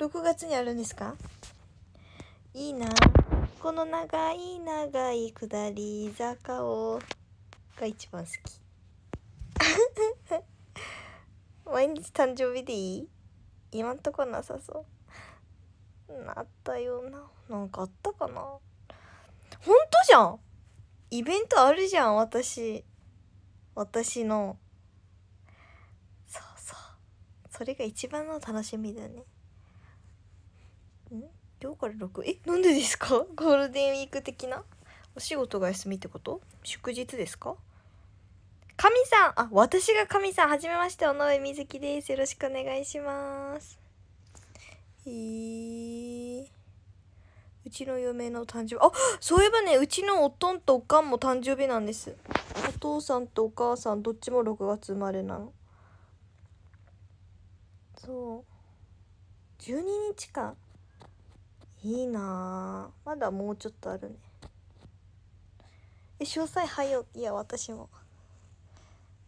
6月にあるんですかいいなこの長い長い下り坂をが一番好き 毎日誕生日でいい今んとこなさそうなったようななんかあったかなほんとじゃんイベントあるじゃん私私のそうそうそれが一番の楽しみだね今日から6えなんでですかゴールデンウィーク的なお仕事が休みってこと祝日ですか神さんあ私が神さんはじめまして尾上瑞希ですよろしくお願いしますえー、うちの嫁の誕生日あそういえばねうちのおとんとおかんも誕生日なんですお父さんとお母さんどっちも6月生まれなのそう12日間いいなまだもうちょっとあるねえ詳細はよいや私も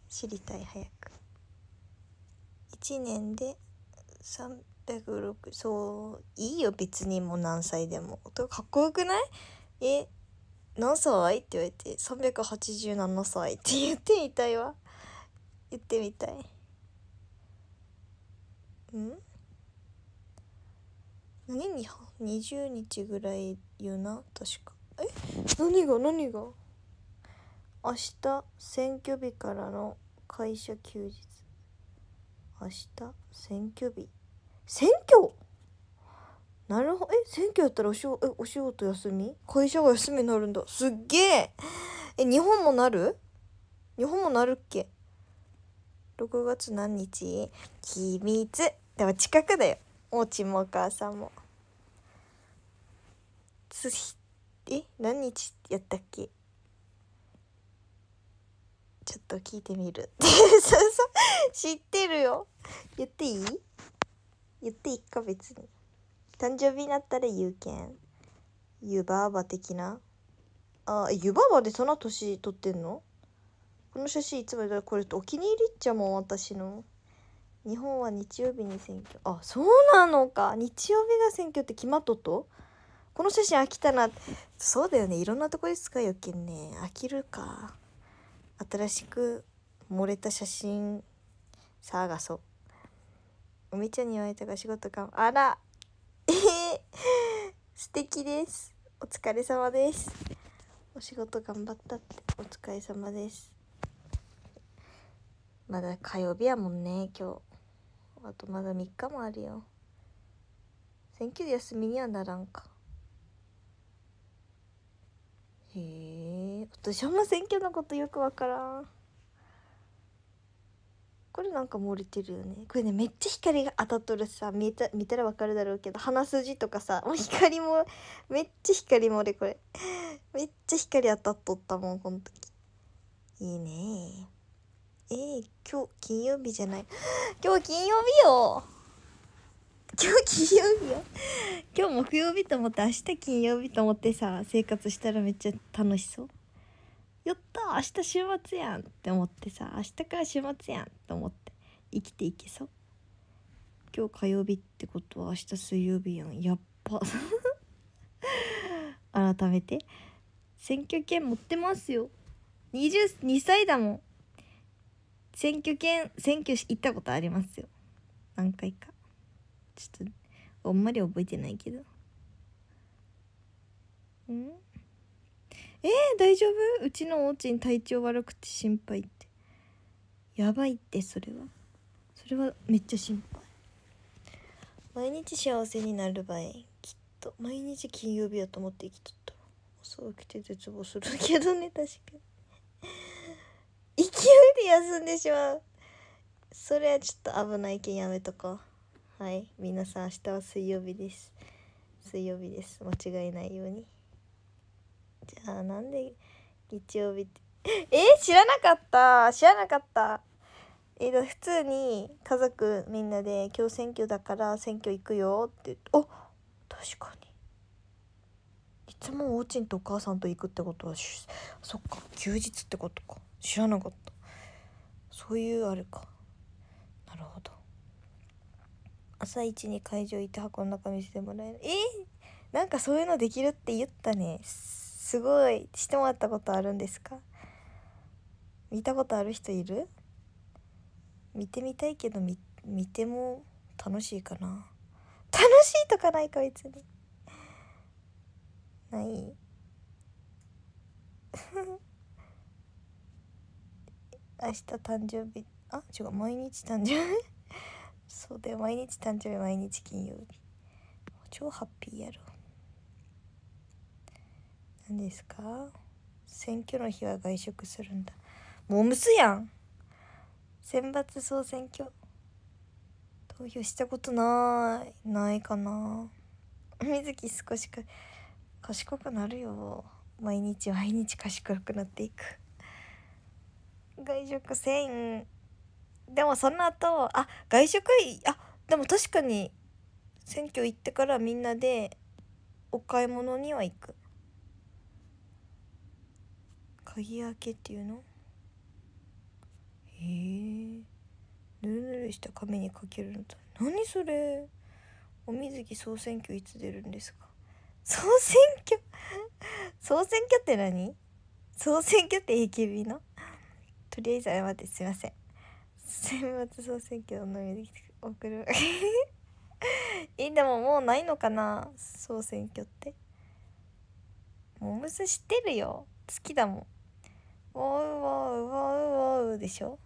知りたい早く1年で3 6そういいよ別にもう何歳でもかっこよくないえ何歳って言われて387歳って言ってみたいわ言ってみたいん何日本20日ぐらい言うな確かえ何が何が明日選挙日からの会社休日明日選挙日選挙なるほどえ選挙やったらおしおえお仕事休み会社が休みになるんだすっげええ日本もなる日本もなるっけ6月何日秘密でも近くだよおうちもお母さんも。すしえ何日やったっけちょっと聞いてみる そうそう知ってるよ言っていい言っていいか別に誕生日になったら言うけん湯婆婆的なあ湯婆婆でその年撮ってんのこの写真いつもこれお気に入りっちゃもん私の日本は日曜日に選挙あそうなのか日曜日が選挙って決まっとっとこの写真飽きたなそうだよねいろんなとこで使うよけんね飽きるか新しく漏れた写真探そう梅ちゃんに言われたが仕事かあらえ 素敵ですお疲れ様ですお仕事頑張ったってお疲れ様ですまだ火曜日やもんね今日あとまだ3日もあるよ選挙で休みにはならんかへえ私あんま選挙のことよくわからんこれなんか漏れてるよねこれねめっちゃ光が当たっとるさ見えた見たらわかるだろうけど鼻筋とかさもう光もめっちゃ光漏れこれめっちゃ光当たっとったもんこの時いいねえー、今日金曜日じゃない今日金曜日よ今日金曜日よ今日木曜日と思って明日金曜日と思ってさ生活したらめっちゃ楽しそうやった明日週末やんって思ってさ明日から週末やんって思って生きていけそう今日火曜日ってことは明日水曜日やんやっぱ 改めて選挙権持ってますよ22歳だもん選挙権選挙行ったことありますよ何回かちょっとあんまり覚えてないけどうんえー、大丈夫うちのおうちに体調悪くて心配ってやばいってそれはそれはめっちゃ心配毎日幸せになる場合きっと毎日金曜日やと思って生きとった朝起きて絶望するけどね確かに 勢いで休んでしまうそれはちょっと危ないけんやめとこうはい皆さん明日は水曜日です水曜日です間違えないようにじゃあなんで日曜日ってえー、知らなかった知らなかったえっ、ー、普通に家族みんなで「今日選挙だから選挙行くよ」って言ってお確かにいつもおうちんとお母さんと行くってことはそっか休日ってことか知らなかったそういうあれかなるほど朝一に会場行って箱の中見せてもらえるえー、なんかそういうのできるって言ったねすごいしてもらったことあるんですか見たことある人いる見てみたいけど見見ても楽しいかな楽しいとかないか別にない 明日誕生日あ違う毎日誕生日そうで毎日誕生日毎日金曜日超ハッピーやろ何ですか選挙の日は外食するんだもうむすやん選抜総選挙投票したことないないかな水木少しか賢くなるよ毎日毎日賢くなっていく外食1000でもその後あ外食あでも確かに選挙行ってからみんなでお買い物には行く鍵開けっていうのへえぬるぬるした紙にかけるのと何それお水着総選挙いつ出るんですか総選挙総選挙って何総選挙って AKB のとりあえず謝ってすいません選抜総選挙のみでて送る えでももうないのかな総選挙ってモムス知ってるよ好きだもんウォーウォーウォーウォーでしょ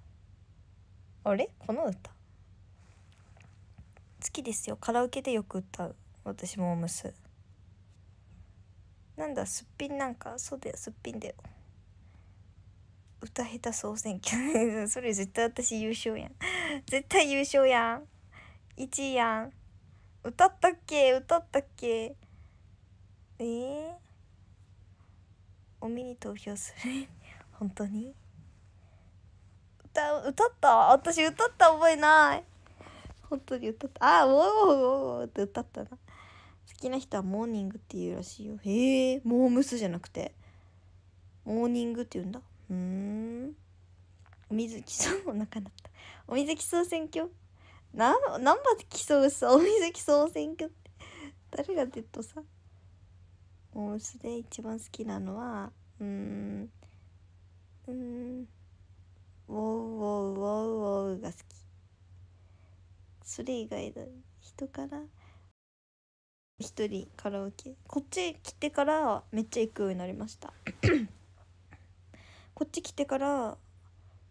あれこの歌好きですよカラオケでよく歌う私もモムス。なんだすっぴんなんかそうだよすっぴんだよ歌下手総選挙それ絶対私優勝やん絶対優勝やん1位やん歌ったっけ歌ったっけえー、お見に投票する本当に歌歌った私歌った覚えない本当に歌ったあおおおおって歌ったな好きな人はモーニングって言うらしいよへえモームスじゃなくてモーニングって言うんだうんお水競うお腹なったお水競う選挙な何番競うさお水競う選挙って誰が出っとさおむで一番好きなのはうーんうーんウォウウォウウォウウォウが好きそれ以外だ人から一人カラオケこっち来てからめっちゃ行くようになりましたこっち来てから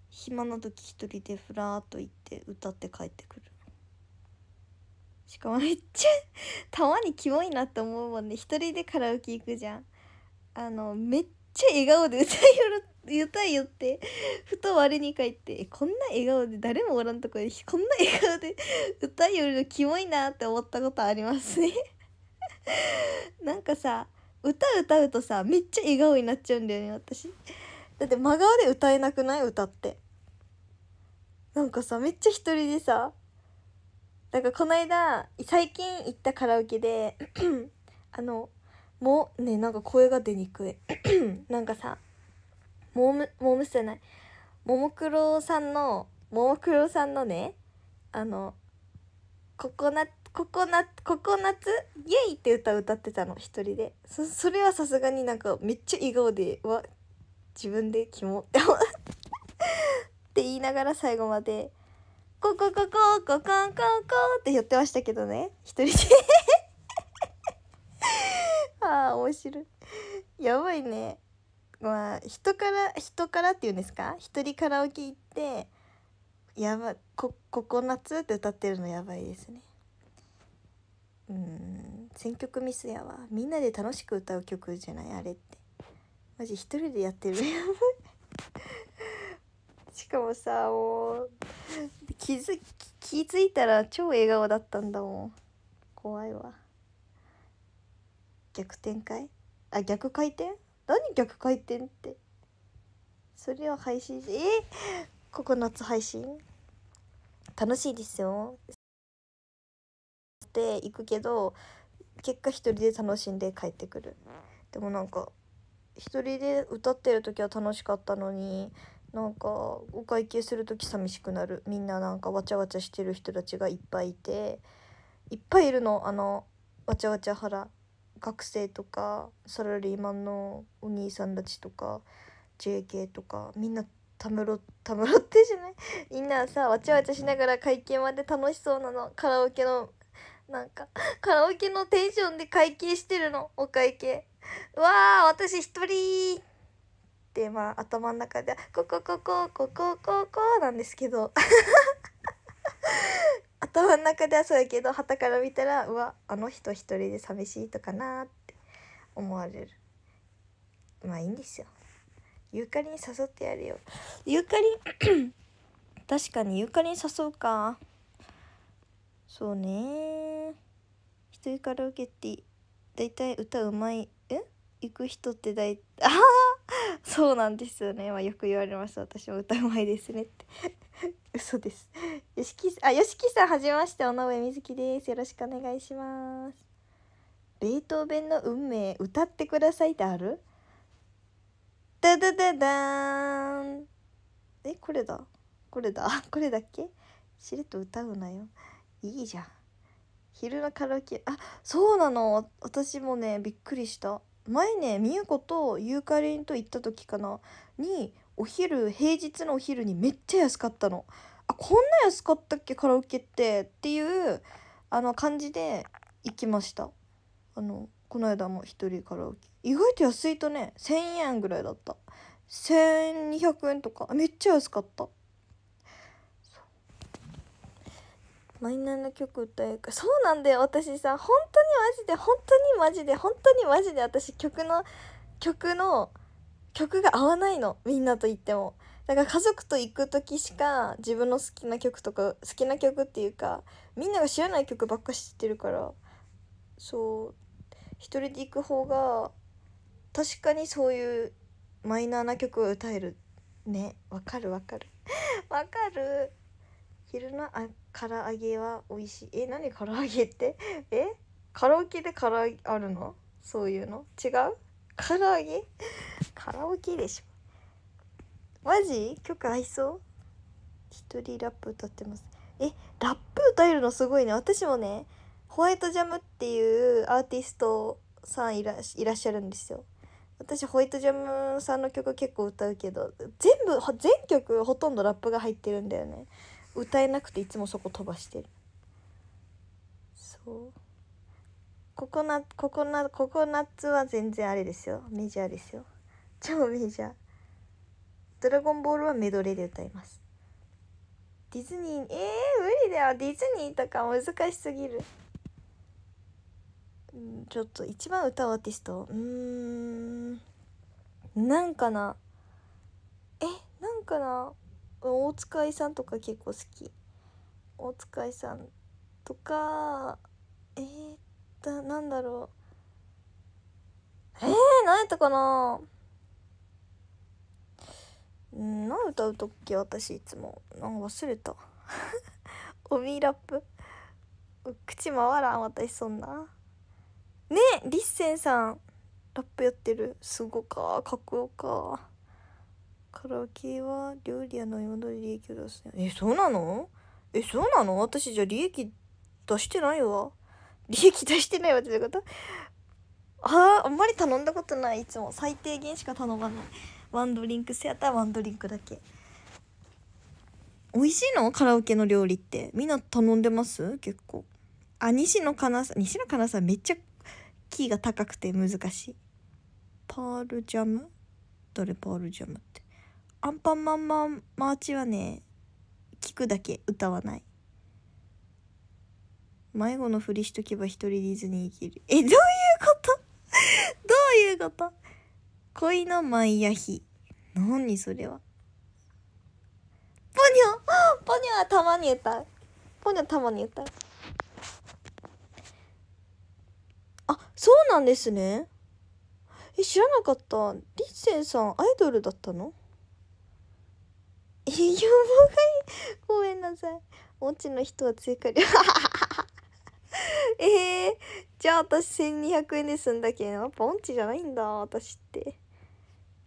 暇な時一人でふらーっと行って歌って帰ってくるしかもめっちゃ たまにキモいなって思うもんね一人でカラオケ行くじゃんあのめっちゃ笑顔で歌いよる歌いよってふと我に返ってこんな笑顔で誰もおらんとこでこんな笑顔で歌いよるのキモいなって思ったことありますねなんかさ歌歌うとさめっちゃ笑顔になっちゃうんだよね私だって真顔で歌えなくない歌ってなんかさめっちゃ一人でさなんかこの間最近行ったカラオケで あのもうねなんか声が出にくい なんかさモームモームスじゃないももクロさんのももクロさんのねあのココナッココナココナツイエイって歌歌ってたの一人でそれはさすがになんかめっちゃ笑顔でわ自分でキモって思 って言いながら最後まで「ココココココンコンコって言ってましたけどね一人で ああ面白いやばいねまあ人から人からっていうんですか一人カラオケ行ってやばこココナッツって歌ってるのやばいですねうん選曲ミスやわみんなで楽しく歌う曲じゃないあれってマジ一人でやってる しかもさもう気づ気づいたら超笑顔だったんだもん怖いわ逆転開あ逆回転何逆回転ってそれは配信えコナッツ配信楽しいですよって行くけど結果一人で楽しんで帰ってくるでもなんか一人で歌ってる時は楽しかったのになんかお会計する時寂しくなるみんななんかわちゃわちゃしてる人たちがいっぱいいていっぱいいるのあのわちゃわちゃ腹学生とかサラリーマンのお兄さんたちとか JK とかみんなたむろ たむろってしないみんなさわちゃわちゃしながら会計まで楽しそうなのカラオケのなんかカラオケのテンションで会計してるのお会計。う わあ、私一人ってまあ頭の中で「ここここここここ」なんですけど 頭の中ではそうやけど旗から見たらうわあの人一人で寂しいとかなって思われるまあいいんですよゆかりに誘ってやるよゆかり 確かにゆかりに誘うかそうね一人カラオケって大体歌うまい行く人って大 ああそうなんですよね、まあ、よく言われます私も歌うまいですねって 嘘ですよしきあよしきさんはじめまして尾上ずきですよろしくお願いしますベートーベンの運命歌ってくださいってあるダダダダンえこれだこれだこれだっけしれっと歌うなよいいじゃん昼のカラオケあそうなの私もねびっくりした前ねみゆことユーカリンと行った時かなにお昼平日のお昼にめっちゃ安かったのあこんな安かったっけカラオケってっていうあの感じで行きましたあのこの間も1人カラオケ意外と安いとね1,000円ぐらいだった1200円とかめっちゃ安かったマイナーな曲歌えるかそうなんだよ私さ本当にマジで本当にマジで本当にマジで私曲の曲の曲が合わないのみんなと言ってもだから家族と行く時しか自分の好きな曲とか好きな曲っていうかみんなが知らない曲ばっか知ってるからそう一人で行く方が確かにそういうマイナーな曲を歌えるねわかるわかる わかる昼のあ唐揚げは美味しいえ何唐揚げって えカラオケで唐揚げあるのそういうの違う唐揚げカラオケでしょマジ曲合いそう一人ラップ歌ってますえラップ歌えるのすごいね私もねホワイトジャムっていうアーティストさんいらっしゃるんですよ私ホワイトジャムさんの曲結構歌うけど全部全曲ほとんどラップが入ってるんだよね歌えなくていつもそこ飛ばしてるそうココナココナココナッツは全然あれですよメジャーですよ超メジャードラゴンボールはメドレーで歌いますディズニーえー、無理だよディズニーとか難しすぎるちょっと一番歌うアーティストうんなんかなえなんかな大塚愛さんとか結構好き大塚愛さんとかえー、だなんだろうえー、何やったかなん何歌うとっけ私いつもなんか忘れたオミ ラップ口回らん私そんなねりっせんさんラップやってるすごかかっこよかカラオケは料理やのようで利益を出すね。え、そうなのえ、そうなの私じゃ利益出してないわ。利益出してないわってことああ、あんまり頼んだことない。いつも最低限しか頼まない。ワンドリンクセアターワンドリンクだけ。美味しいのカラオケの料理って。みんな頼んでます結構。あ、西野かなさん、西野かなさんめっちゃキーが高くて難しい。パールジャム誰パールジャムって。アンパンマンマンマーチはね、聞くだけ歌わない。迷子のふりしとけば一人ディズニー生きる。え、どういうことどういうこと恋の毎夜日。何それは。ポニョポニョはたまに歌う。ポニョたまに歌う。あ、そうなんですね。え、知らなかった。リッセンさんアイドルだったのいや、がいごめんなさい。オチの人は追加料。え えー、じゃあ私1200円で済んだけど、やっぱオンチじゃないんだ、私って。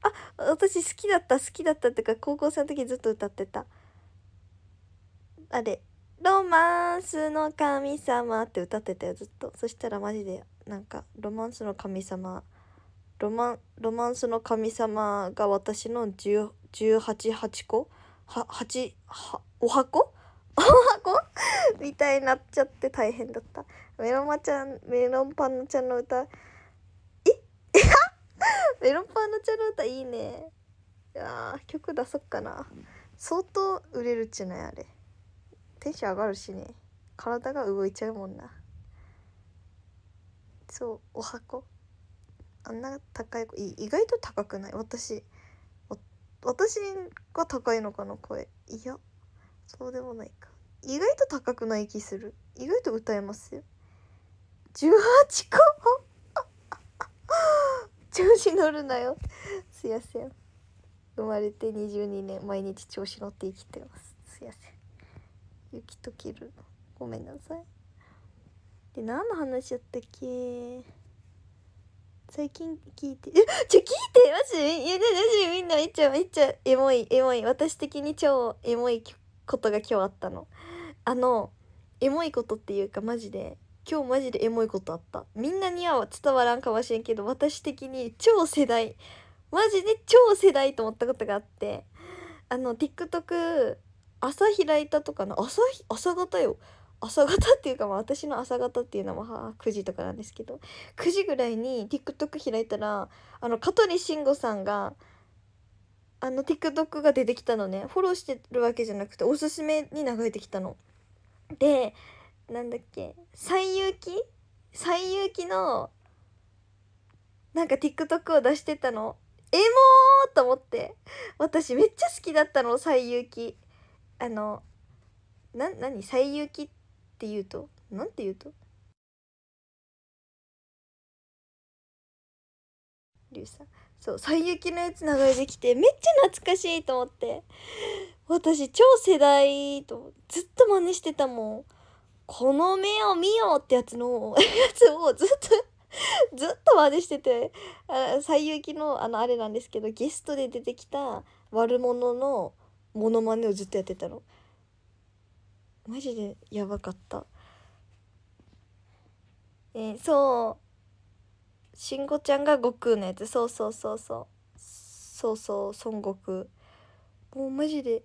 あ、私好きだった、好きだったってか、高校生の時ずっと歌ってた。あれ、ロマンスの神様って歌ってたよ、ずっと。そしたらマジで、なんか、ロマンスの神様、ロマン、ロマンスの神様が私の18、8個は、八、は、お箱 お箱みたいになっちゃって大変だった。メロンマちゃん、メロンパンのちゃんの歌、え メロンパンのちゃんの歌いいね。いや曲出そっかな。相当売れるっちゅないあれ。テンション上がるしね。体が動いちゃうもんな。そう、お箱。あんな高い、意外と高くない私。私が高いのかな声いやそうでもないか意外と高くない気する意外と歌えますよ18個 調子乗るなよすやすや生まれて22年毎日調子乗って生きてますすやすや雪と切るごめんなさいで何の話やったっけ最近聞いて、え、ちょ、聞いてマジいや、マジみんな言っちゃ、言っちゃエモい、エモい。私的に超エモいことが今日あったの。あの、エモいことっていうかマジで、今日マジでエモいことあった。みんなには伝わらんかもしれんけど、私的に超世代、マジで超世代と思ったことがあって、あの、TikTok、朝開いたとかの朝、朝方よ。朝方っていうか、まあ、私の朝方っていうのは9時とかなんですけど9時ぐらいに TikTok 開いたらあの香取慎吾さんがあの TikTok が出てきたのねフォローしてるわけじゃなくておすすめに流れてきたの。でなんだっけ「西遊記」西遊記のなんか TikTok を出してたの。エモーと思って私めっちゃ好きだったの西遊記。あのな何西遊記ってて言うとなんて言うとリさんそう「最雪のやつ流れてきてめっちゃ懐かしいと思って私超世代とずっと真似してたもんこの目を見よう」ってやつのやつをずっとずっと真似してて「西遊記の」あのあれなんですけどゲストで出てきた悪者のモノマネをずっとやってたの。マジでやばかったえー、そうしんごちゃんが悟空のやつそうそうそうそうそうそう孫悟空もうマジで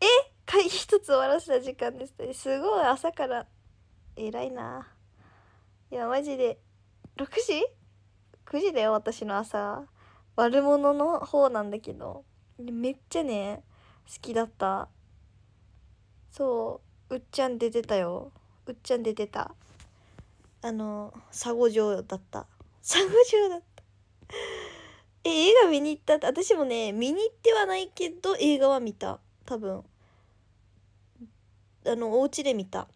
え会議 一つ終わらせた時間ですすごい朝から偉いないやマジで6時 ?9 時だよ私の朝悪者の方なんだけどめっちゃね好きだったそううっちゃん出てたようっちゃん出てたあの佐護城だった佐護城だった え映画見に行ったって私もね見に行ってはないけど映画は見た多分あのお家で見た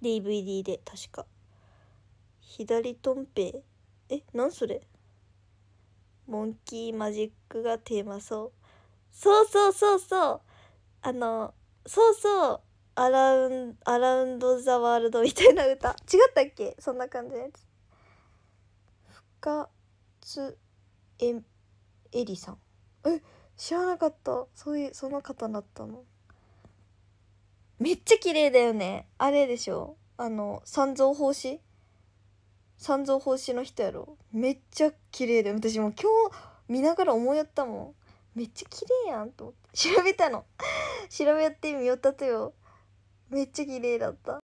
DVD で確か左とんぺいえなんそれモンキーマジックがテーマそうそうそうそうそうあのそうそうアラウン、アラウンドザワールドみたいな歌。違ったっけそんな感じのやつ。深津え、リさん。え、知らなかった。そういう、その方だったの。めっちゃ綺麗だよね。あれでしょあの、三蔵法師三蔵法師の人やろ。めっちゃ綺麗だよ。私も今日見ながら思いやったもん。めっちゃ綺麗やんと思って。調べたの。調べてみよったとよ。めっちゃ綺麗だった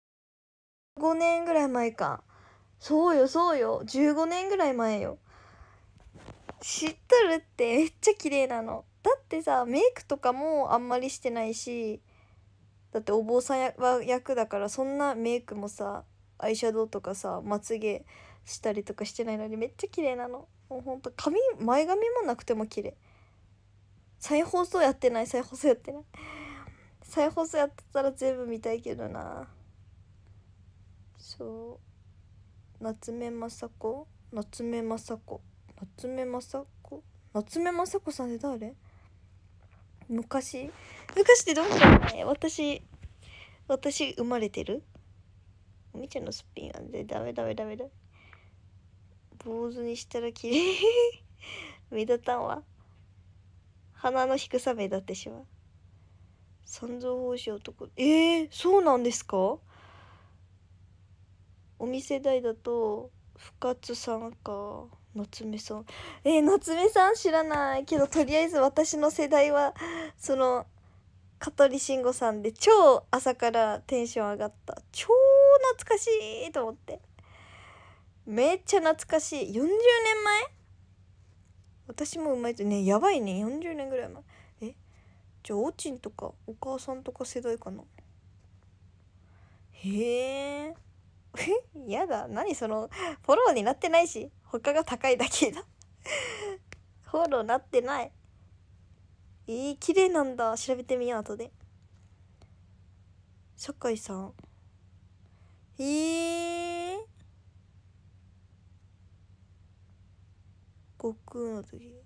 5年ぐらい前かそうよそうよ15年ぐらい前よ知っとるってめっちゃ綺麗なのだってさメイクとかもあんまりしてないしだってお坊さんは役だからそんなメイクもさアイシャドウとかさまつげしたりとかしてないのにめっちゃ綺麗なのもうほんと髪前髪もなくても綺麗再放送やってない再放送やってない再放送やってたら全部見たいけどなそう夏目雅子夏目雅子夏目雅子夏目雅子さんって誰昔昔ってどうしたの私私生まれてるみちゃんのすっぴんはでダメダメダメダメ坊主にしたら綺麗目立たんわ鼻の低さ目立ってしまう三蔵法師男ええー、そうなんですかお店代だと深津さんか夏目さんえー、夏目さん知らないけどとりあえず私の世代はその香取慎吾さんで超朝からテンション上がった超懐かしいと思ってめっちゃ懐かしい40年前私もうまいとねやばいね40年ぐらい前じゃあおちんとかお母さんとか世代かなへええやだ何そのフォローになってないし他が高いだけだ フォローなってないえー、綺麗なんだ調べてみよう後で酒井さんえー、悟空の時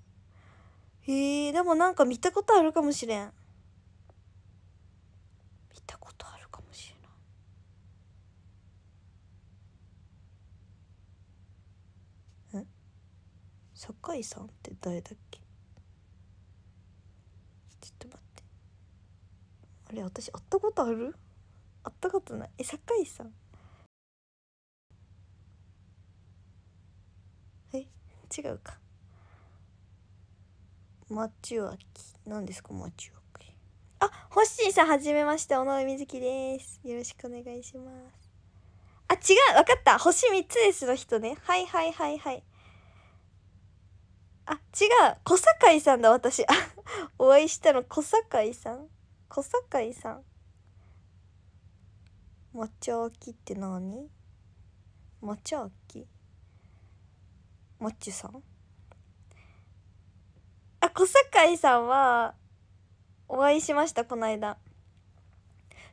へえでもなんか見たことあるかもしれん見たことあるかもしれないえ酒井さんって誰だっけちょっと待ってあれ私会ったことある会ったことないえ酒井さんえ違うかマチュアキ何ですかマチュアキあホッシーさんはじめまして尾上瑞希ですよろしくお願いしますあ違う分かった星3つですの人ねはいはいはいはいあ違う小堺さんだ私お会いしたの小堺さん小堺さんュアキって何アキマッチちさん小堺さんは、お会いしました、この間。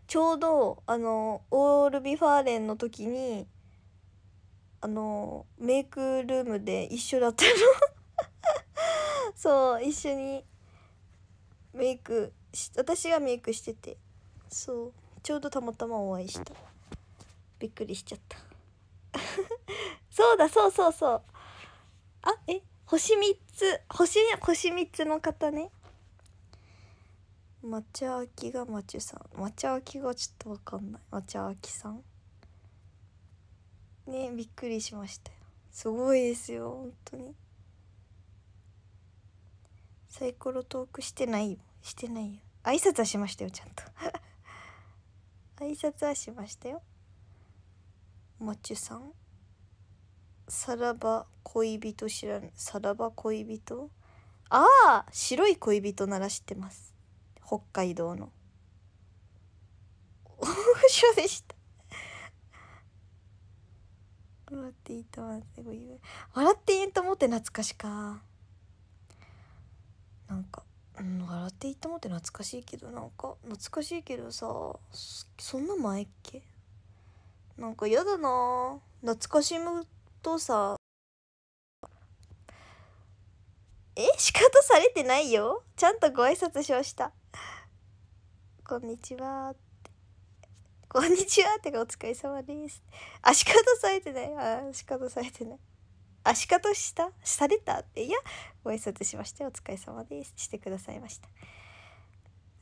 ちょうど、あの、オールビファーレンの時に、あの、メイクルームで一緒だったの そう、一緒に、メイクし、私がメイクしてて、そう、ちょうどたまたまお会いした。びっくりしちゃった そうだ、そうそうそう。あ、え星3つ星星3つの方ね抹茶あきがまちゅさん抹茶あきがちょっとわかんない抹茶あきさんねびっくりしましたすごいですよ本当にサイコロトークしてないよしてないよ挨拶はしましたよちゃんと 挨拶はしましたよもちゅさんさらば恋人知らんさらば恋人ああ白い恋人なら知ってます北海道の大御でした笑っていいと思って笑っていいと思って懐かしかなんか、うん、笑っていいと思って懐かしいけどなんか懐かしいけどさそんな前っけなんかやだな懐かしむとさえ仕方されてないよちゃんとご挨拶しましたこんにちはってこんにちはってかお疲れ様ですあ仕方されてないあ仕方されてないあ仕方したされたっていやご挨拶しましてお疲れ様ですしてくださいました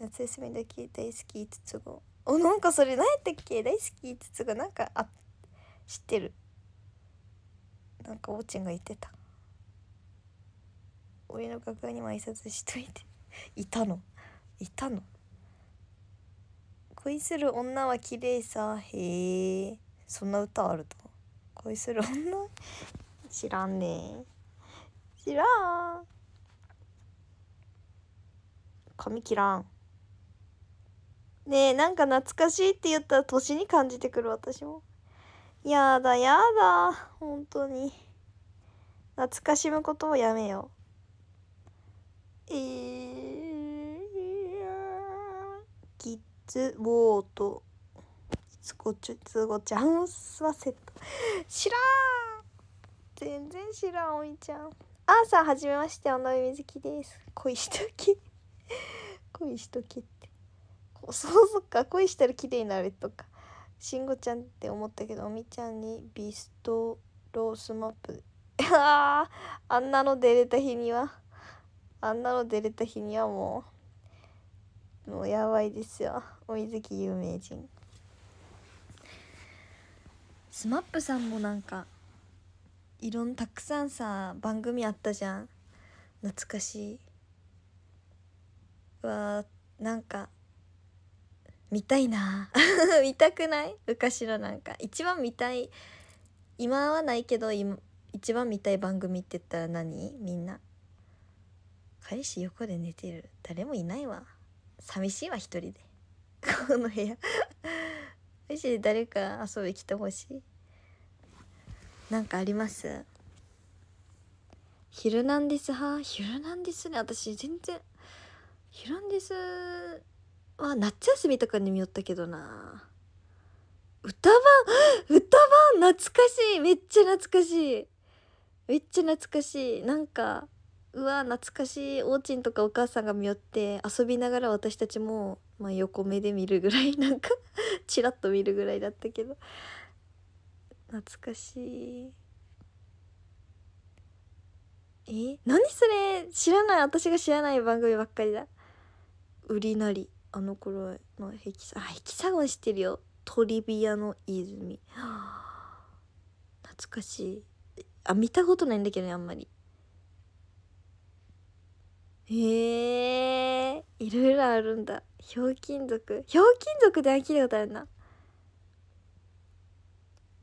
夏休みだけ大好き5つ子おなんかそれ何やったっけ大好き5つ子なんかあ知ってるなんかおうちんが言ってた俺の楽屋にも挨拶しといていたのいたの恋する女は綺麗さへえそんな歌あると恋する女 知らんね知らん髪切らんねえなんか懐かしいって言ったら年に感じてくる私も。やだやだ本当に懐かしむことをやめようえー、キッズウォートつごちつごちゃんを吸わせた知らん全然知らんおいちゃんあーさはじめまして尾みずきです恋しとき恋しときってそうそっか恋したら綺麗になるとかんごちゃんって思ったけどおみちゃんにビストロースマップ ああんなの出れた日にはあんなの出れた日にはもうもうやばいですよお水木有名人スマップさんもなんかいろんたくさんさ番組あったじゃん懐かしいわなんか見たいな 見たくない昔のなんか一番見たい今はないけど一番見たい番組って言ったら何みんな彼氏横で寝てる誰もいないわ寂しいわ一人で この部屋マジで誰か遊び来てほしいなんかありますヒルナンデス派ヒルナンデスね私全然ヒルナンデスあ、夏休みとかに見よったけどな歌番 歌番懐かしいめっちゃ懐かしいめっちゃ懐かしいなんかうわ懐かしいおうちんとかお母さんが見よって遊びながら私たちも、まあ、横目で見るぐらい なんかチラッと見るぐらいだったけど懐かしいえ何それ知らない私が知らない番組ばっかりだ売りなりあの頃のヘキサあヘキサゴン知ってるよトリビアの泉懐かしいあ見たことないんだけどねあんまりへえいろいろあるんだひょうきん族ひょうきん族で飽きることあるな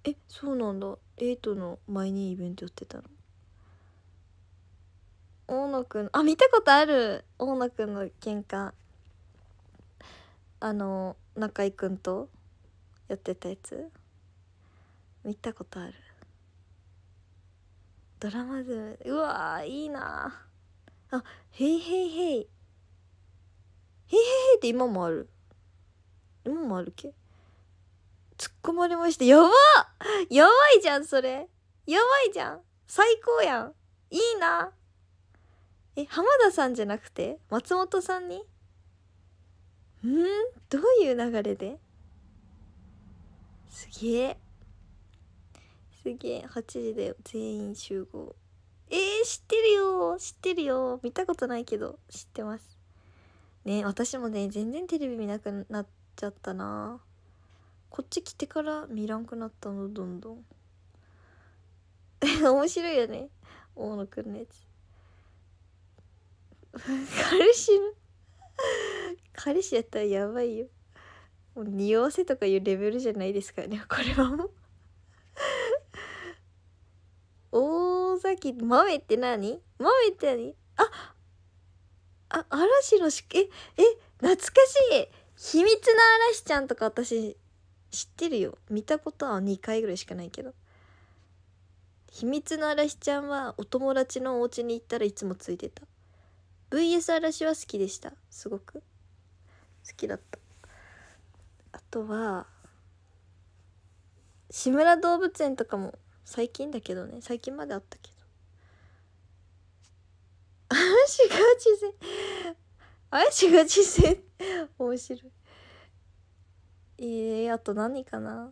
えそうなんだエイトの前にイベントやってたの大野くんあ見たことある大野くんの喧嘩あの中居君とやってたやつ見たことあるドラマでうわいいなあへいへいへいへいへいへいって今もある今もあるけ突っ込まれましたやばやばいじゃんそれやばいじゃん最高やんいいなえ浜田さんじゃなくて松本さんにうんどういう流れですげえすげえ8時だよ全員集合えー、知ってるよ知ってるよ見たことないけど知ってますね私もね全然テレビ見なくなっちゃったなこっち来てから見らんくなったのどんどん 面白いよね大野くんのやつカルシム彼氏やったらやばいよもう匂わせとかいうレベルじゃないですからね これはもう大崎豆って何豆って何ああ嵐のしええ懐かしい秘密の嵐ちゃんとか私知ってるよ見たことは2回ぐらいしかないけど秘密の嵐ちゃんはお友達のお家に行ったらいつもついてた VS 嵐は好きでしたすごくきだったあとは志村動物園とかも最近だけどね最近まであったけど足がちせ足がちせ面白いえー、あと何かな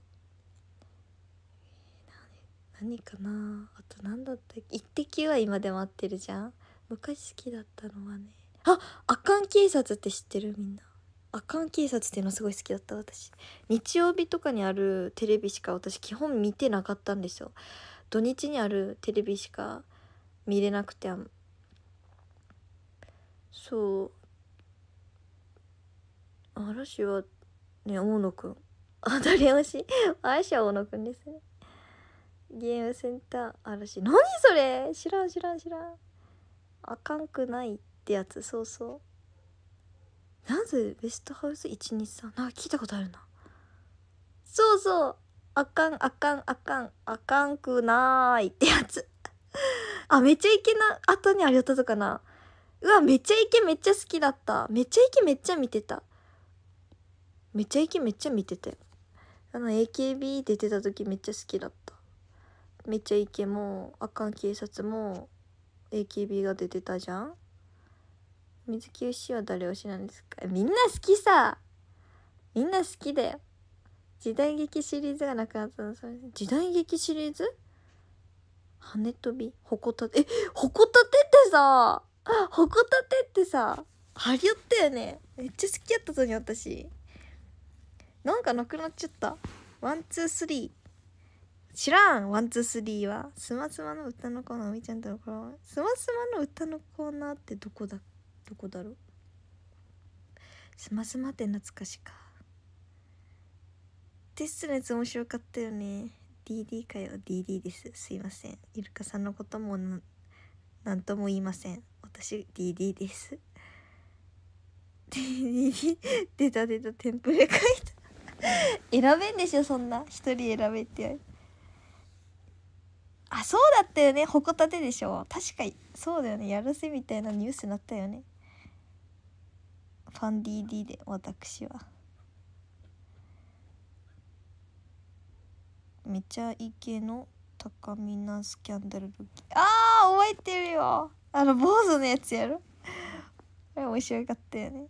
何かなあと何だったっけ「イッテ Q!」は今でも合ってるじゃん昔好きだったのはねあアカン警察って知ってるみんな阿寒警察っていうのすごい好きだった私日曜日とかにあるテレビしか私基本見てなかったんですよ土日にあるテレビしか見れなくてそう嵐はね大野くん当たりし嵐は大野くんですねゲームセンター嵐何それ知らん知らん知らんあかんくないってやつそうそうなぜベストハウス123なんか聞いたことあるなそうそうあかんあかんあかんあかんくないってやつ あめちゃイケな後にあれやったとかなうわめっちゃイケめっちゃ好きだっためっちゃイケめっちゃ見てためっちゃイケめっちゃ見てたよあの AKB 出てた時めっちゃ好きだっためっちゃイケもあかん警察も AKB が出てたじゃん水木しは誰推しなんですかみんな好きさみんな好きだよ時代劇シリーズがなくなったのそれ時代劇シリーズ羽飛びほこたてえほこたてってさほこたてってさハリったよねめっちゃ好きやったぞに私なんかなくなっちゃったワンツースリー知らんワンツースリーはスマスマの歌のコーナーみちゃんとのコーナースマスマの歌のコーナーってどこだっけどこだろうスマスマって懐かしかテストのやつ面白かったよね DD かよ DD ですすいませんイルカさんのことも何とも言いません私 DD です DD 出た出たテンプレ書いた選べんでしょそんな一人選べってあそうだったよねほこたてでしょ確かにそうだよねやるせみたいなニュースなったよねァン DD で私はめちゃイケの高みなスキャンダルルキーあ覚えてるよあの坊主のやつやろ面白かったよね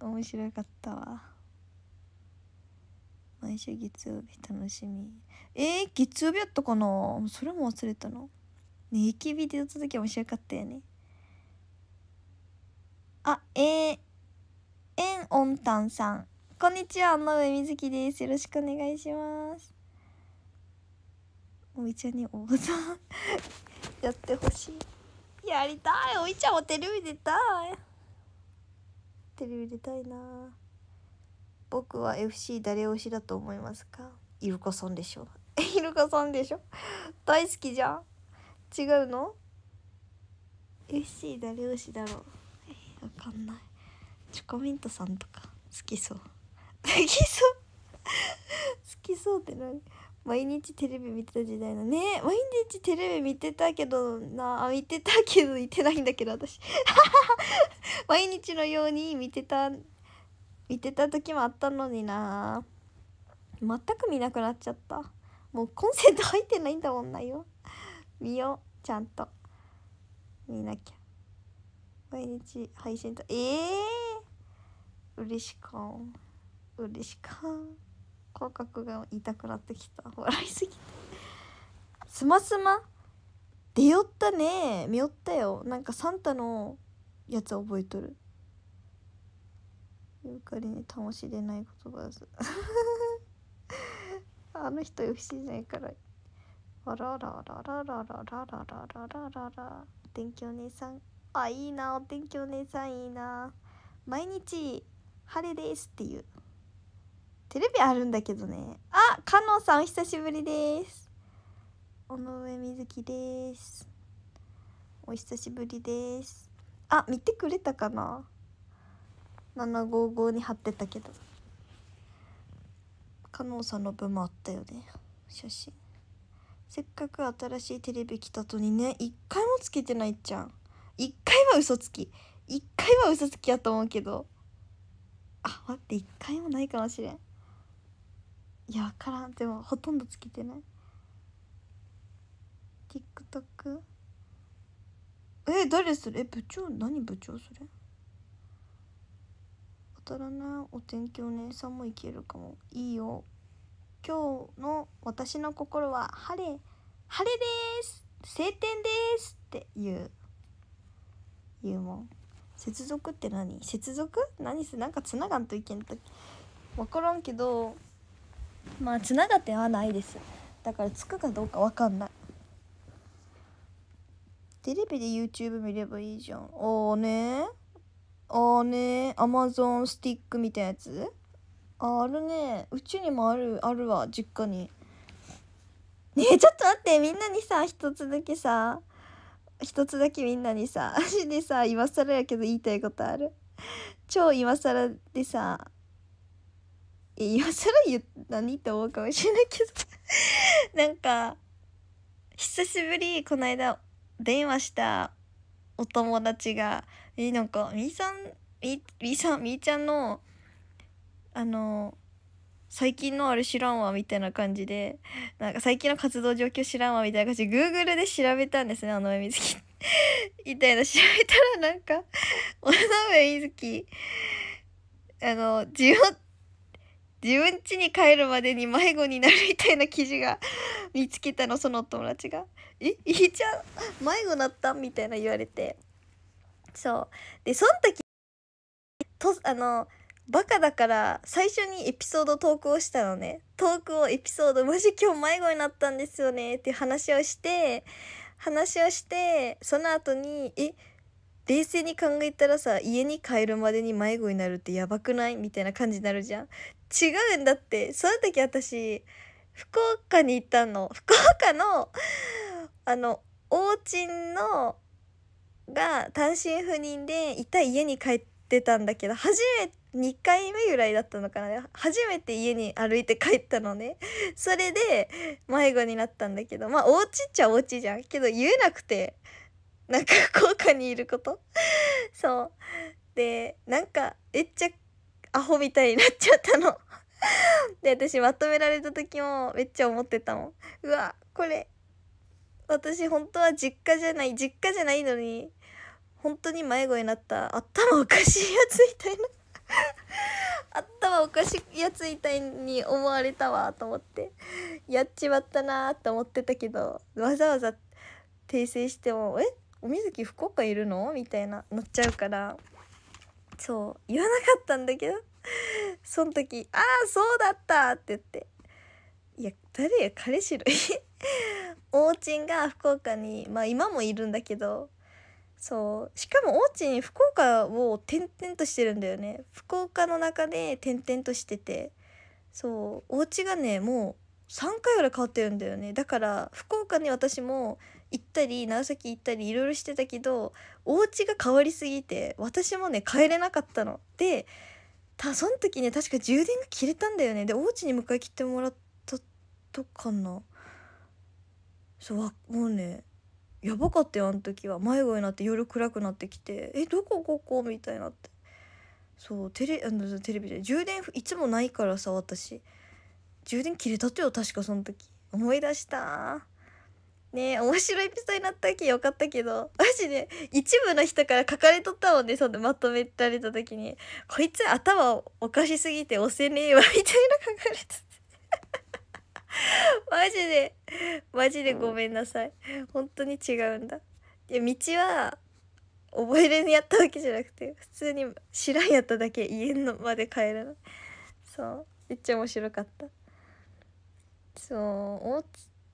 面白かったわ毎週月曜日楽しみえー、月曜日やったかなそれも忘れたのねえきびでやった時面白かったよねあ、えー、えんおんたんさん。こんにちは、野上みずきです。よろしくお願いします。おいちゃんにおばさん やってほしい。やりたいおいちゃんもテレビ出たいテレビ出たいな僕は FC 誰推しだと思いますかイルカさんでしょ イルカさんでしょ大好きじゃん違うの ?FC 誰推しだろうわかんないチョコミントさんとか好きそう好きそう好きそうって何毎日テレビ見てた時代のね毎日テレビ見てたけどな見てたけどってないんだけど私 毎日のように見てた見てた時もあったのにな全く見なくなっちゃったもうコンセント入ってないんだもんなよ見ようちゃんと見なきゃ毎日配信とええー、嬉しかん嬉しかん口角が痛くなってきた笑いすぎてスマスマ出よったね見よったよなんかサンタのやつ覚えとるゆかりに楽しでない言葉です あの人よしじゃないからあらららららららららららららららららららあいいなお天気お姉さんいいな毎日晴れですっていうテレビあるんだけどねあかのさんお久しぶりです尾上瑞希ですお久しぶりですあ見てくれたかな755に貼ってたけどかのさんの分もあったよね写真せっかく新しいテレビ来たとにね一回もつけてないじゃん一回は嘘つき一回は嘘つきやと思うけどあ待って一回もないかもしれんいや分からんでもほとんどつけてない TikTok え誰それえ部長何部長それ当たらないお天気お姉さんもいけるかもいいよ今日の私の心は晴れ晴れです晴天ですっていうもん接続って何接続何せなんかつながんといけんと分からんけどまあつながってはないですだからつくかどうか分かんないテレビで YouTube 見ればいいじゃんおーねああねアマゾンスティックみたいなやつああるねうちにもあるあるわ実家にねえちょっと待ってみんなにさ一つだけさ一つだけみんなにさ 足でさ今更やけど言いたいことある超今更でさ今更言何って思うかもしれないけど なんか久しぶりこの間電話したお友達がえなんかみーさんみみーさんみーちゃんのあの最近のあれ知らんわみたいな感じでなんか最近の活動状況知らんわみたいな感じで Google で調べたんですね尾上瑞希みたいな調べたらなんか尾上瑞稀あの自分自分家に帰るまでに迷子になるみたいな記事が見つけたのその友達が「えいいちゃん迷子なった?」みたいな言われてそうでその時とあのバカだから最初にエピソード投稿したのねトークをエピソードもし今日迷子になったんですよねっていう話をして話をしてその後にえ冷静に考えたらさ家に帰るまでに迷子になるってやばくないみたいな感じになるじゃん違うんだってその時私福岡に行ったの福岡のあのおうちんのが単身赴任でいた家に帰ってたんだけど初め2回目ぐらいだったのかな初めて家に歩いて帰ったのね それで迷子になったんだけどまあお家っちゃお家じゃんけど言えなくてなんか福岡にいること そうでなんかめっちゃアホみたいになっちゃったの で私まとめられた時もめっちゃ思ってたもんうわこれ私本当は実家じゃない実家じゃないのに本当に迷子になった頭おかしいやつみたいな 頭おかしいやついたいに思われたわと思ってやっちまったなと思ってたけどわざわざ訂正しても「えおみずき福岡いるの?」みたいななっちゃうからそう言わなかったんだけどそん時「ああそうだった!」って言って「いや誰や彼氏類」おうちんが福岡にまあ今もいるんだけどそうしかもおうちに福岡を転々としてるんだよね福岡の中で転々としててそうお家がねもう3回ぐらい変わってるんだよねだから福岡に私も行ったり長崎行ったりいろいろしてたけどお家が変わりすぎて私もね帰れなかったのでたその時ね確か充電が切れたんだよねでお家に迎え来てもらったとかなそうもうねやばかったよあの時は迷子になって夜暗くなってきて「えどこここ?」みたいになってそうテレあのテレビで充電いつもないからさ私充電切れたてよ確かその時思い出したねえ面白いエピソードになったわけよかったけどマジで一部の人から書かれとったもんねそんでまとめられた時に「こいつ頭おかしすぎて押せねえわ」みたいな書かれてた。マジでマジでごめんなさい本当に違うんだいや道は覚えれにやったわけじゃなくて普通に知らんやっただけ家のまで帰らないそうめっちゃ面白かったそう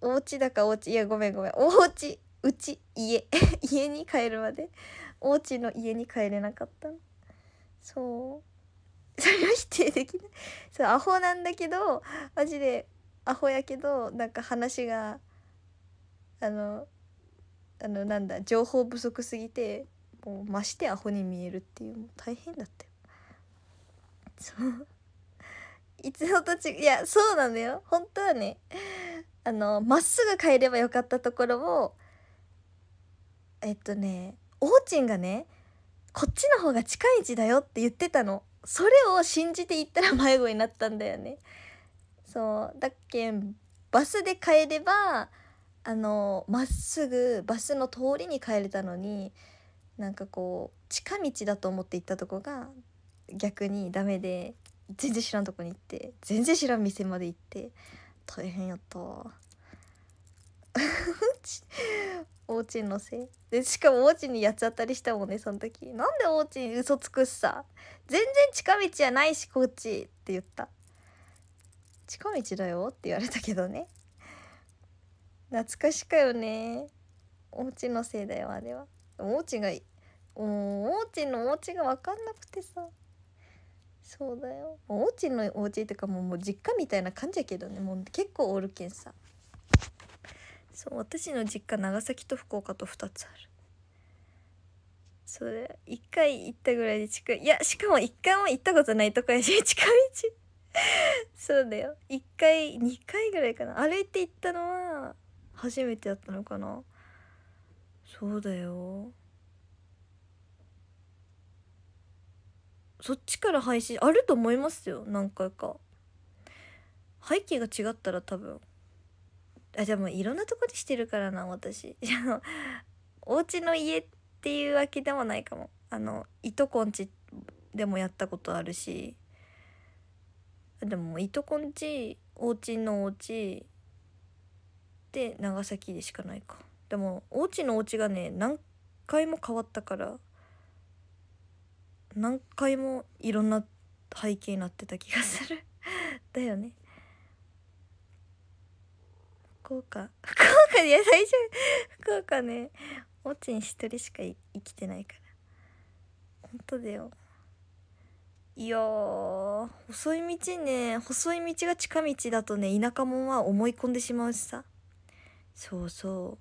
おうちだかおうちいやごめんごめんおうちうち家 家に帰るまでおうちの家に帰れなかったそうそれは否定できないそうアホなんだけどマジでアホやけどなんか話があのあのなんだ情報不足すぎてもうましてアホに見えるっていうもう大変だったよ。そういつもと違いやそうなのよ本当はねあのまっすぐ帰ればよかったところをえっとねオーチンがねこっちの方が近い位置だよって言ってたのそれを信じていったら迷子になったんだよねそうだっけんバスで帰ればあのまっすぐバスの通りに帰れたのになんかこう近道だと思って行ったとこが逆にダメで全然知らんとこに行って全然知らん店まで行って大変やった おうちのせいでしかもおうちにやっちゃったりしたもんねその時なんでおうちに嘘つくっさ全然近道やないしこっちって言った近道だよって言われたけどね懐かしかよねお家のせいだよあれはお家がお家のお家が分かんなくてさそうだよお家のお家とかももう実家みたいな感じやけどねもう結構おるけんさそう私の実家長崎と福岡と2つあるそれ1回行ったぐらいで近いいやしかも1回も行ったことないとこやし近道 そうだよ1回2回ぐらいかな歩いて行ったのは初めてだったのかなそうだよそっちから配信あると思いますよ何回か背景が違ったら多分あじゃあもういろんなとこでしてるからな私おうちお家の家っていうわけでもないかもあのいとこんちでもやったことあるしでもいとこんちおうちのおうちで長崎でしかないかでもおうちのおうちがね何回も変わったから何回もいろんな背景になってた気がする だよね福岡福岡で最初福岡ねおうちに一人しか生きてないから本当だよいやー、細い道ね、細い道が近道だとね、田舎者は思い込んでしまうしさ。そうそ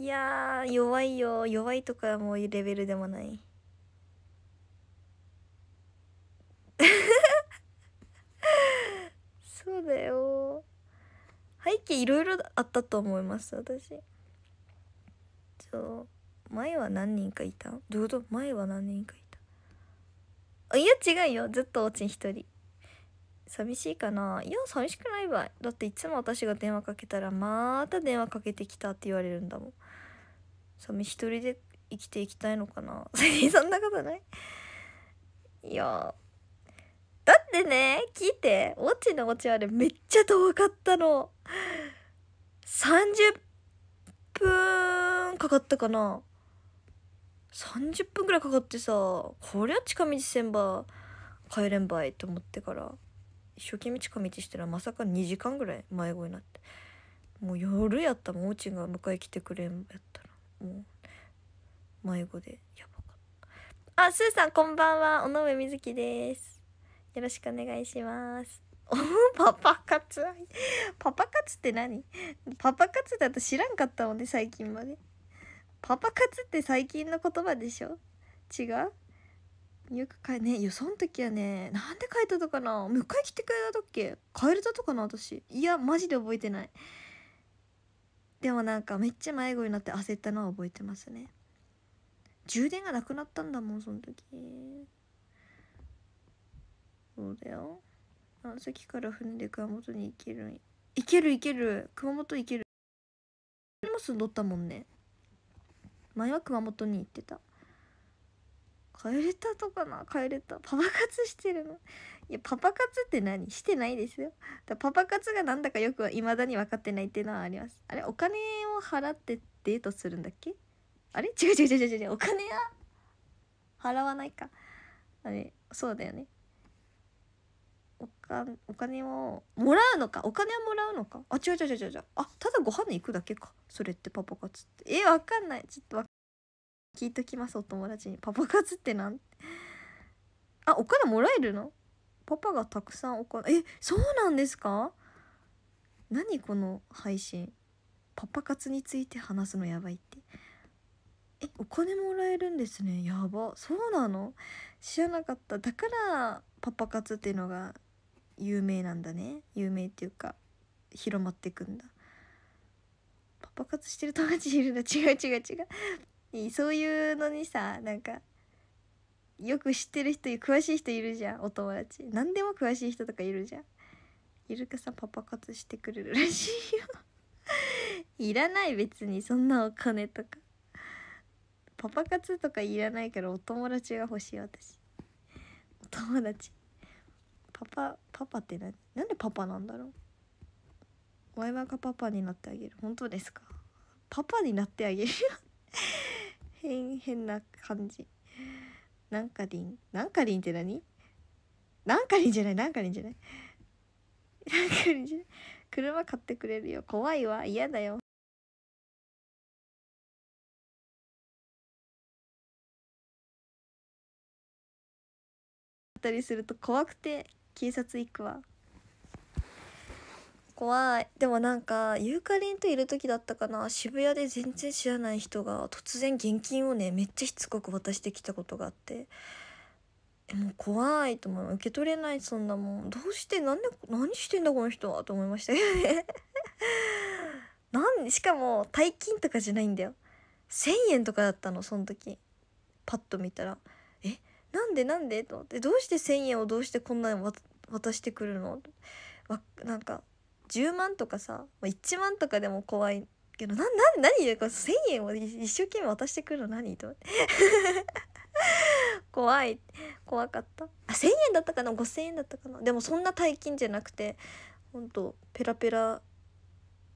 う。いやー、弱いよ。弱いとかもうレベルでもない。そうだよ。背景いろいろあったと思います、私。そう。前は何人かいたどうぞ、前は何人かいたいや違うよずっとおちん一人寂しいかないや寂しくないわだっていつも私が電話かけたらまた電話かけてきたって言われるんだもん寂一人で生きていきたいのかな そんなことないいやだってね聞いてオチのオチあれめっちゃ遠かったの30分かかったかな30分ぐらいかかってさこりゃ近道せんば帰れんばいと思ってから一生懸命近道したらまさか2時間ぐらい迷子になってもう夜やったもんうちが迎え来てくれんやったらもう迷子でやばかったあすーさんこんばんは尾上瑞希ですよろしくお願いしますお パパ活パパ活って何パパ活だと知らんかったもんね最近までパパ活って最近の言葉でしょ違うよく書いねいやそん時はねなんで書いたとかなもう一回来てくれたっけ帰れたとかな私いやマジで覚えてないでもなんかめっちゃ迷子になって焦ったのは覚えてますね充電がなくなったんだもんその時そうだよあの先から船で熊本に行ける行ける行ける熊本行けるにも住んどったもんね前は熊本に行ってた帰れたとかな帰れたパパ活してるのいやパパ活って何してないですよだパパ活がなんだかよく未だに分かってないっていうのはありますあれお金を払ってデートするんだっけあれ違う違う違う違うお金は払わないかあれそうだよねかお金をもらうのかお金をもらうのかあ違う違う違う違うあただご飯に行くだけかそれってパパ活ってえわかんないちょっとわ聞いときますお友達にパパ活ってなんあお金もらえるのパパがたくさんお金えそうなんですか何この配信パパ活について話すのやばいってえお金もらえるんですねやばそうなの知らなかっただからパパ活っていうのが有名なんだね有名っていうか広まってくんだパパ活してる友達いるの 違う違う違うそういうのにさなんかよく知ってる人詳しい人いるじゃんお友達何でも詳しい人とかいるじゃんイルカさんパパ活してくれるらしいよ いらない別にそんなお金とかパパ活とかいらないからお友達が欲しい私お友達パパパパって何なんでパパなんだろうワイワがパパになってあげる本当ですかパパになってあげるよ変変な感じなんかりんなんかりんって何なんかりんじゃないなんかりんじゃないなんかりんじゃない車買ってくれるよ怖いわ嫌だよたりすると怖くて警察行くわ怖いでもなんかユーカリンといる時だったかな渋谷で全然知らない人が突然現金をねめっちゃしつこく渡してきたことがあってもう怖いと思う受け取れないそんなもんどうして何で何してんだこの人はと思いましたけどねしかも大金とかじゃないんだよ1,000円とかだったのその時パッと見たら。なんでなんでと思ってどうして1,000円をどうしてこんなに渡してくるのわなんか10万とかさ1万とかでも怖いけどなな何言うか1,000円を一生懸命渡してくるの何と思って 怖い怖かったあ1,000円だったかな5,000円だったかなでもそんな大金じゃなくてほんとペラペラ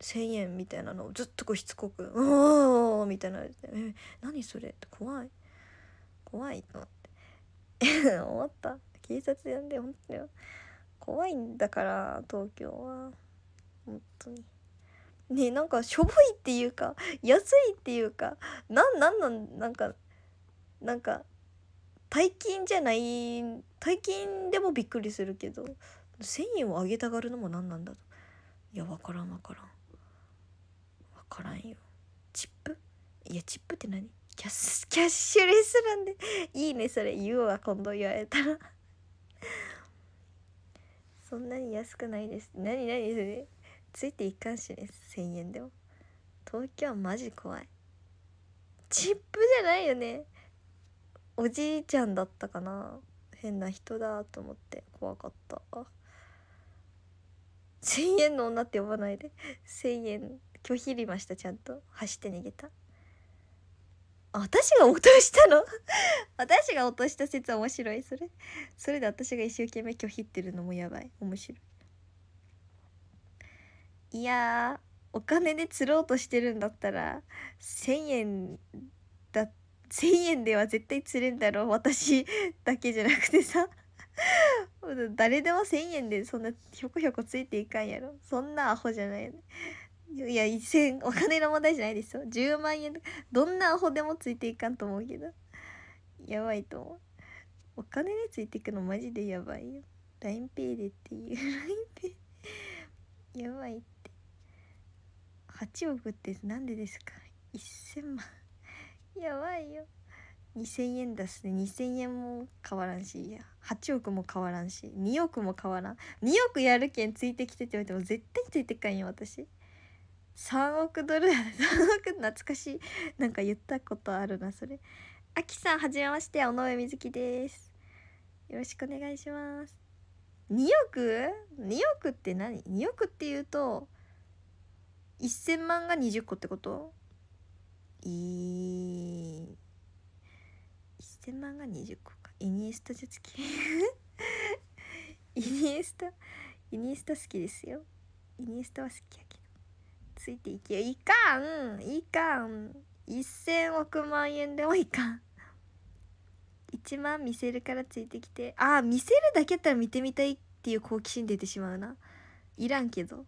1,000円みたいなのをずっとこうしつこく「おお!」みたいな「え何それ?」って怖い怖いと。思った警察呼んで本当に怖いんだから東京は本当にねなんかしょぼいっていうか安いっていうかなんなんなんなんかなんか大金じゃない大金でもびっくりするけど1,000円をあげたがるのも何なんだといや分からん分からん分からんよチップいやチップって何キャスキャッシュレスなんでいいねそれ言うわ今度言われたら そんなに安くないです何何それついていかんしね1,000円でも東京はマジ怖いチップじゃないよねおじいちゃんだったかな変な人だと思って怖かった1,000円の女って呼ばないで1,000円拒否りましたちゃんと走って逃げた私が落としたの 私が落とした説面白いそれそれで私が一生懸命拒否ってるのもやばい面白いいやお金で釣ろうとしてるんだったら1,000円だ1,000円では絶対釣れんだろう私だけじゃなくてさ 誰でも1,000円でそんなひょこひょこついていかんやろそんなアホじゃないよねいや1 0お金の問題じゃないですよ10万円どんなアホでもついていかんと思うけどやばいと思うお金でついていくのマジでやばいよ LINEPay でっていう LINEPay やばいって8億って何でですか1000万やばいよ2,000円出すね2,000円も変わらんし8億も変わらんし2億も変わらん2億やるけんついてきてって言われても絶対ついてかんよ私。3億ドル3 億懐かしいなんか言ったことあるなそれあきさんはじめまして尾上瑞希ですよろしくお願いします2億 ?2 億って何 ?2 億っていうと1000万が20個ってこといい1000万が20個かイニエスタじゃ好き イニエスタイニエスタ好きですよイニエスタは好きついていけいかんいかん1,000億万円でもいかん1万見せるからついてきてあ見せるだけやったら見てみたいっていう好奇心出てしまうないらんけど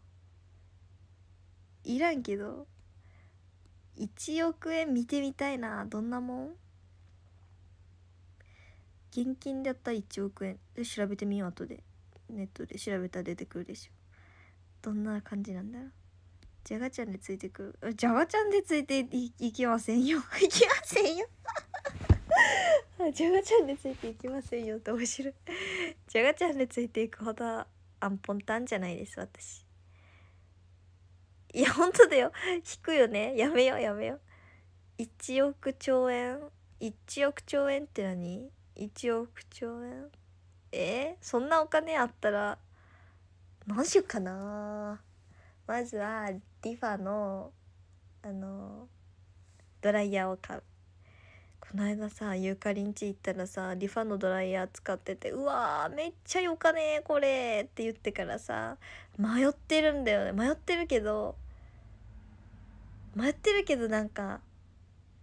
いらんけど1億円見てみたいなどんなもん現金だったら1億円調べてみよう後でネットで調べたら出てくるでしょどんな感じなんだろうじゃがちゃんでついてくるじゃがちゃんでついていいきませんよ いきませんよじゃがちゃんでついていきませんよって面白いじゃがちゃんでついていくほどアンポンタンじゃないです私いや本当だよ引くよねやめようやめよう1億兆円1億兆円って何 ?1 億兆円えー、そんなお金あったら何しようかなまずはリファのあのドライヤーを買うこの間さユーカリンチ行ったらさリファのドライヤー使ってて「うわーめっちゃよかねこれ」って言ってからさ迷ってるんだよね迷ってるけど迷ってるけどなんか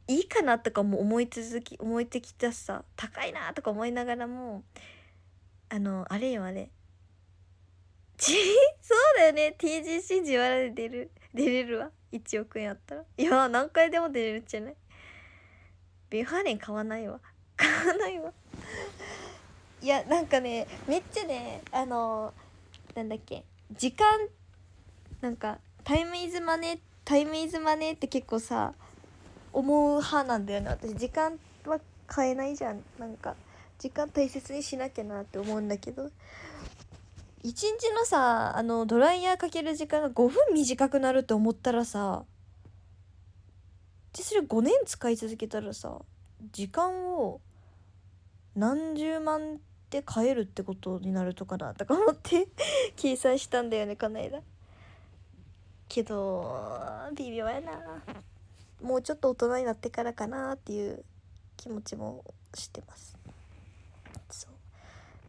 いいかなとかも思い続き思いてきたしさ高いなとか思いながらもあのあれよあれち そうだよね TGC 自腹で出る出れるわ1億円あったらいや何回でも出れるんじゃないビーレン買わないわ 買わないわ いやなんかねめっちゃねあのー、なんだっけ時間なんかタイムイズマネタイムイズマネって結構さ思う派なんだよね私時間は買えないじゃんなんか時間大切にしなきゃなって思うんだけど一日のさあのドライヤーかける時間が5分短くなると思ったらさでそれ5年使い続けたらさ時間を何十万って変えるってことになるとかなとか思って 計算したんだよねこの間けど微妙やなもうちょっと大人になってからかなっていう気持ちもしてます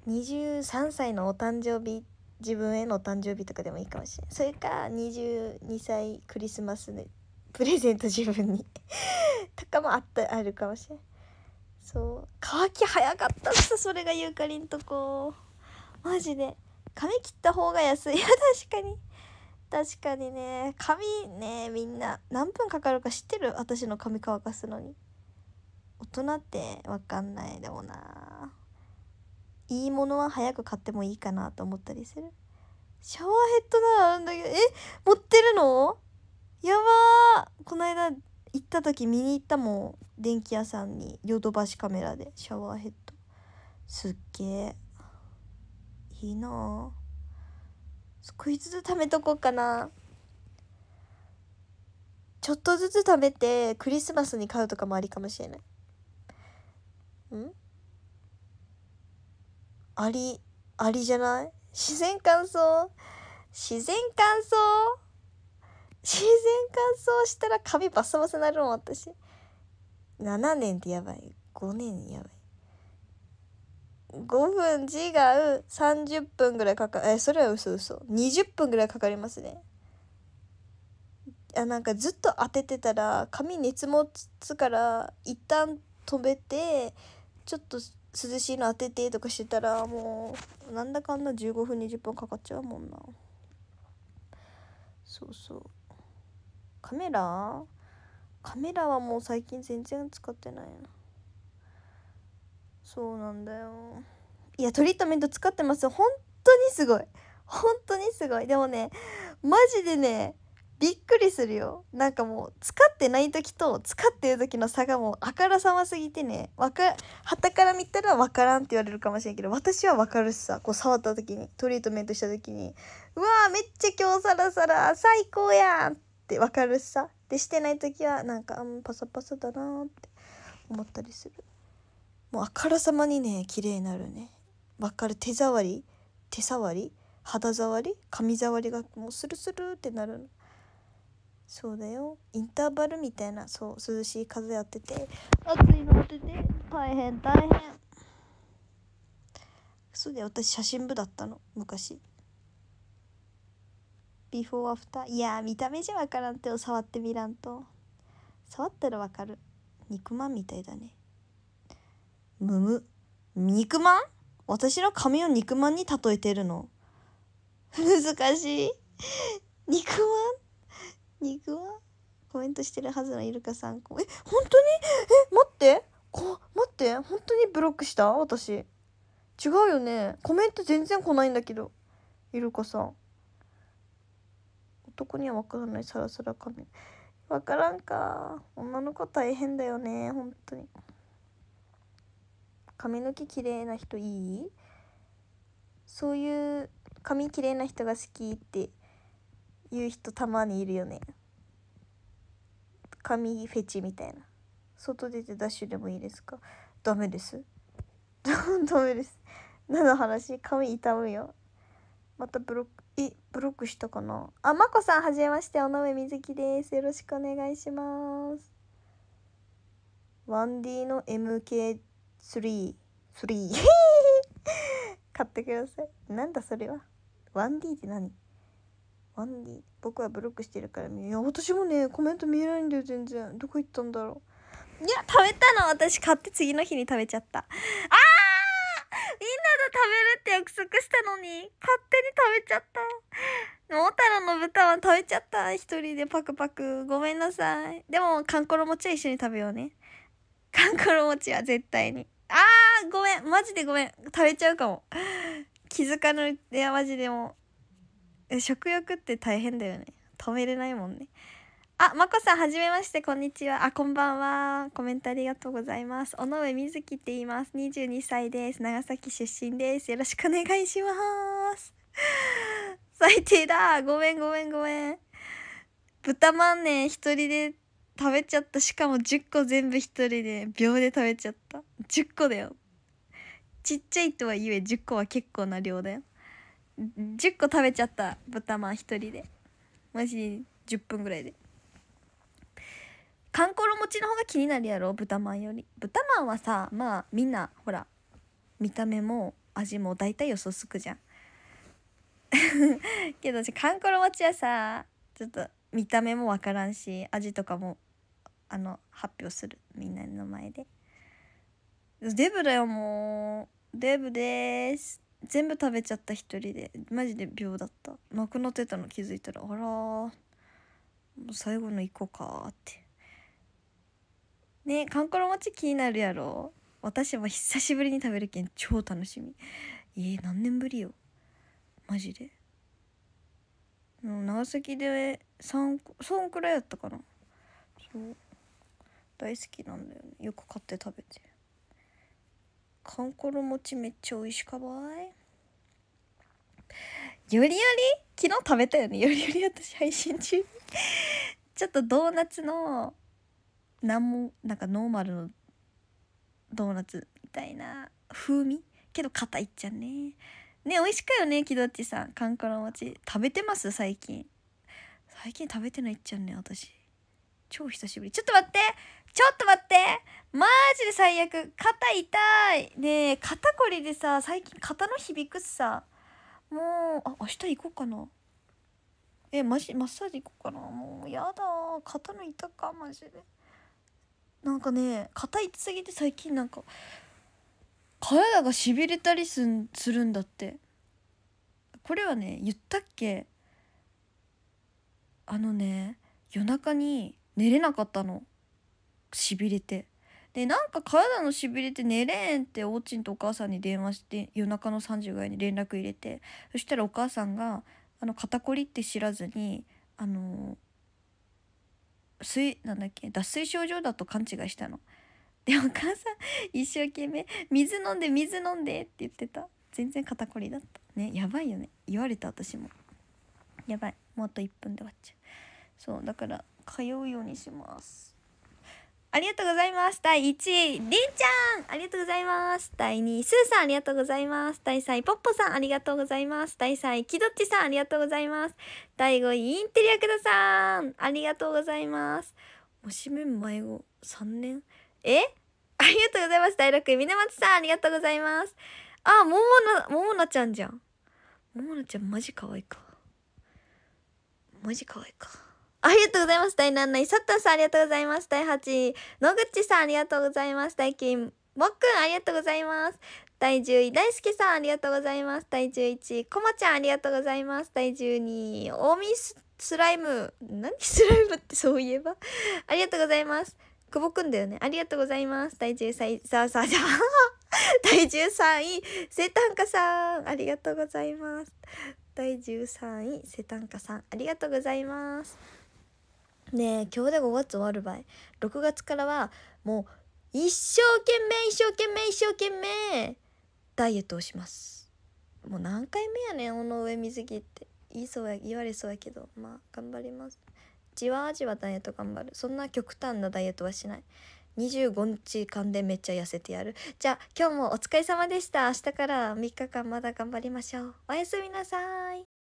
23歳のお誕生日自分へのお誕生日とかでもいいかもしれないそれか22歳クリスマスで プレゼント自分にとかもあったあるかもしれないそう乾き早かったっすそれがゆーかりんとこマジで髪切った方が安いいや 確かに確かにね髪ねみんな何分かかるか知ってる私の髪乾かすのに大人って分かんないでもないいものは早く買ってもいいかなと思ったりするシャワーヘッドならあるんだけどえ持ってるのやばーこの間行った時見に行ったもん電気屋さんにヨドバシカメラでシャワーヘッドすっげえいいな少しずつ貯めとこうかなちょっとずつ貯めてクリスマスに買うとかもありかもしれないんあり、ありじゃない自然乾燥自然乾燥自然乾燥したら髪バサバサなるもん、私。7年ってやばい。5年やばい。5分違う30分ぐらいかかえそれは嘘嘘20分ぐらいかかりますねあなんかずっと当ててたら髪熱持つから一旦止めてちょっと涼しいの当ててとかしてたらもうなんだかんだ15分20分かかっちゃうもんなそうそうカメラカメラはもう最近全然使ってないなそうなんだよいやトリートメント使ってます本当にすごい本当にすごいでもねマジでねびっくりするよなんかもう使ってない時と使ってる時の差がもうあからさますぎてねわかから見たら分からんって言われるかもしれんけど私は分かるしさこう触った時にトリートメントした時にうわーめっちゃ今日サラサラ最高やんって分かるしさでしてない時はなんか、ん、パサパサだなって思ったりするもうあからさまにね綺麗になるね分かる手触り手触り肌触り髪触りがもうスルスルってなるの。そうだよインターバルみたいなそう涼しい風やってて暑いのってて大変大変そうだよ私写真部だったの昔ビフォーアフターいや見た目じゃ分からん手を触ってみらんと触ったら分かる肉まんみたいだねむむ肉まん私の髪を肉まんに例えてるの難しい肉まん肉はコメントしてるはずのイルカさんえ本当にえ待ってこ待って本当にブロックした私違うよねコメント全然来ないんだけどイルカさん男には分からないサラサラ髪面分からんか女の子大変だよね本当に髪の毛綺麗な人いいそういう髪綺麗な人が好きって言う人たまにいるよね髪フェチみたいな外出てダッシュでもいいですかダメです ダメです何の話髪痛むよまたブロックえブロックしたかなあまこさんはじめまして尾上ずきですよろしくお願いします 1D の MK33 買ってくださいなんだそれは 1D って何ワンディ僕はブロックしてるからいや私もねコメント見えないんだよ全然どこ行ったんだろういや食べたの私買って次の日に食べちゃったあーみんなと食べるって約束したのに勝手に食べちゃった桃太郎の豚は食べちゃった一人でパクパクごめんなさいでもかんころ餅は一緒に食べようねかんころ餅は絶対にあーごめんマジでごめん食べちゃうかも気づかぬいやマジでも食欲って大変だよね止めれないもんねあまこさんはじめましてこんにちはあこんばんはコメントありがとうございます尾上瑞希って言います22歳です長崎出身ですよろしくお願いします 最低だごめんごめんごめん豚まんね一人で食べちゃったしかも10個全部一人で秒で食べちゃった10個だよちっちゃいとはいえ10個は結構な量だよ10個食べちゃった豚まん1人でマジ10分ぐらいでかんころ餅の方が気になるやろ豚まんより豚まんはさまあみんなほら見た目も味も大体予想つくじゃん けどかんころ餅はさちょっと見た目も分からんし味とかもあの発表するみんなの前でデブだよもうデブです全部食べちゃった一人でマジで秒だったなくなってたの気づいたらあらもう最後の行こうかってねえかんころ餅気になるやろ私は久しぶりに食べるけん超楽しみえー、何年ぶりよマジで長崎で3そんくらいやったかなそう大好きなんだよねよく買って食べてかんころ餅めっちゃ美味しかばいよりより昨日食べたよねよりより私配信中に ちょっとドーナツのなんもなんかノーマルのドーナツみたいな風味けど硬いっちゃねね美味しかよね木どっちさんかんころ餅食べてます最近最近食べてないっちゃね私超久しぶりちょっと待ってちょっと待ってマジで最悪肩痛いねえ肩こりでさ最近肩の響くさもうあ明日行こうかなえマジマッサージ行こうかなもうやだ肩の痛かマジでなんかね肩痛すぎて最近なんか体がしびれたりすんするんだってこれはね言ったっけあのね夜中に寝れなかったのしびれてでなんか体のしびれて寝れんっておちんとお母さんに電話して夜中の3時ぐらいに連絡入れてそしたらお母さんがあの肩こりって知らずにあの水なんだっけ脱水症状だと勘違いしたの。でお母さん一生懸命「水飲んで水飲んで」って言ってた全然肩こりだったねやばいよね言われた私もやばいもうあと1分で終わっちゃうそうだから通うようにしますありがとうございます。第1位、りんちゃんありがとうございます。第2位、すーさんありがとうございます。第3位、ぽっぽさんありがとうございます。第3位、きどっちさんありがとうございます。第5位、インテリアクダさんありがとうございます。もしめ迷子3年えありがとうございます。第6位、みなまつさんありがとうございます。あ、ももな、ももなちゃんじゃん。ももなちゃんマジ可愛いか。マジ可愛いか。ありがとうございます。第7位。佐藤さん、ありがとうございます。第8位。野口さん、ありがとうございます。第9位。もっくん、ありがとうございます。第10位。大輔さん、ありがとうございます。第11位。こまちゃん、ありがとうございます。第12位。大見スライム。何スライムってそういえば。ありがとうございます。久保くんだよね。ありがとうございます。第13位。さあさあさあ。第13位。生誕家さん。ありがとうございます。第13位。タンカさん。ありがとうございます。ねえ今日で5月終わるばい6月からはもう一生懸命一生懸命一生懸命ダイエットをしますもう何回目やねん尾上水着って言いそうや言われそうやけどまあ頑張りますじわじわダイエット頑張るそんな極端なダイエットはしない25日間でめっちゃ痩せてやるじゃあ今日もお疲れ様でした明日から3日間まだ頑張りましょうおやすみなさい